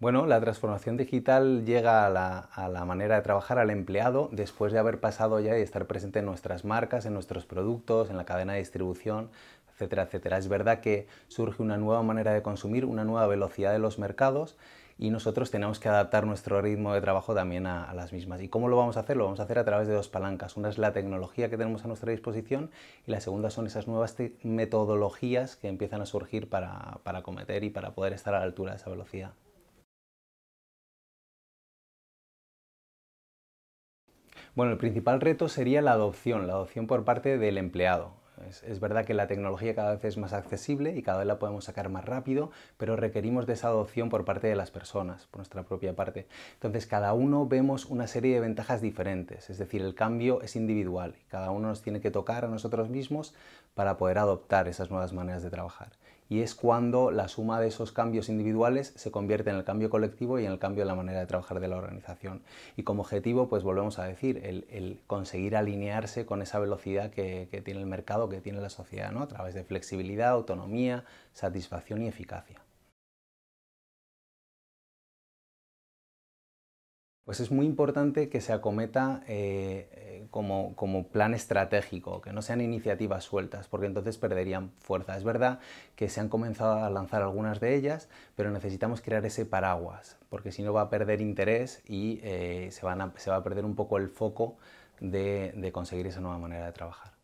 Bueno, la transformación digital llega a la, manera de trabajar al empleado después de haber pasado ya y estar presente en nuestras marcas, en nuestros productos, en la cadena de distribución, etcétera, etcétera. Es verdad que surge una nueva manera de consumir, una nueva velocidad de los mercados y nosotros tenemos que adaptar nuestro ritmo de trabajo también a, las mismas. ¿Y cómo lo vamos a hacer? Lo vamos a hacer a través de dos palancas. Una es la tecnología que tenemos a nuestra disposición y la segunda son esas nuevas metodologías que empiezan a surgir para, para y para poder estar a la altura de esa velocidad. Bueno, el principal reto sería la adopción, la adopción por parte del empleado. Es, verdad que la tecnología cada vez es más accesible y cada vez la podemos sacar más rápido, pero requerimos de esa adopción por parte de las personas, por nuestra propia parte. Entonces, cada uno vemos una serie de ventajas diferentes, es decir, el cambio es individual y cada uno nos tiene que tocar a nosotros mismos para poder adoptar esas nuevas maneras de trabajar y es cuando la suma de esos cambios individuales se convierte en el cambio colectivo y en el cambio de la manera de trabajar de la organización. Y como objetivo, pues volvemos a decir, el, conseguir alinearse con esa velocidad que, tiene el mercado, que tiene la sociedad, ¿no? a través de flexibilidad, autonomía, satisfacción y eficacia. Pues es muy importante que se acometa eh, como, plan estratégico, que no sean iniciativas sueltas, porque entonces perderían fuerza. Es verdad que se han comenzado a lanzar algunas de ellas, pero necesitamos crear ese paraguas, porque si no va a perder interés y eh, se, va a perder un poco el foco de conseguir esa nueva manera de trabajar.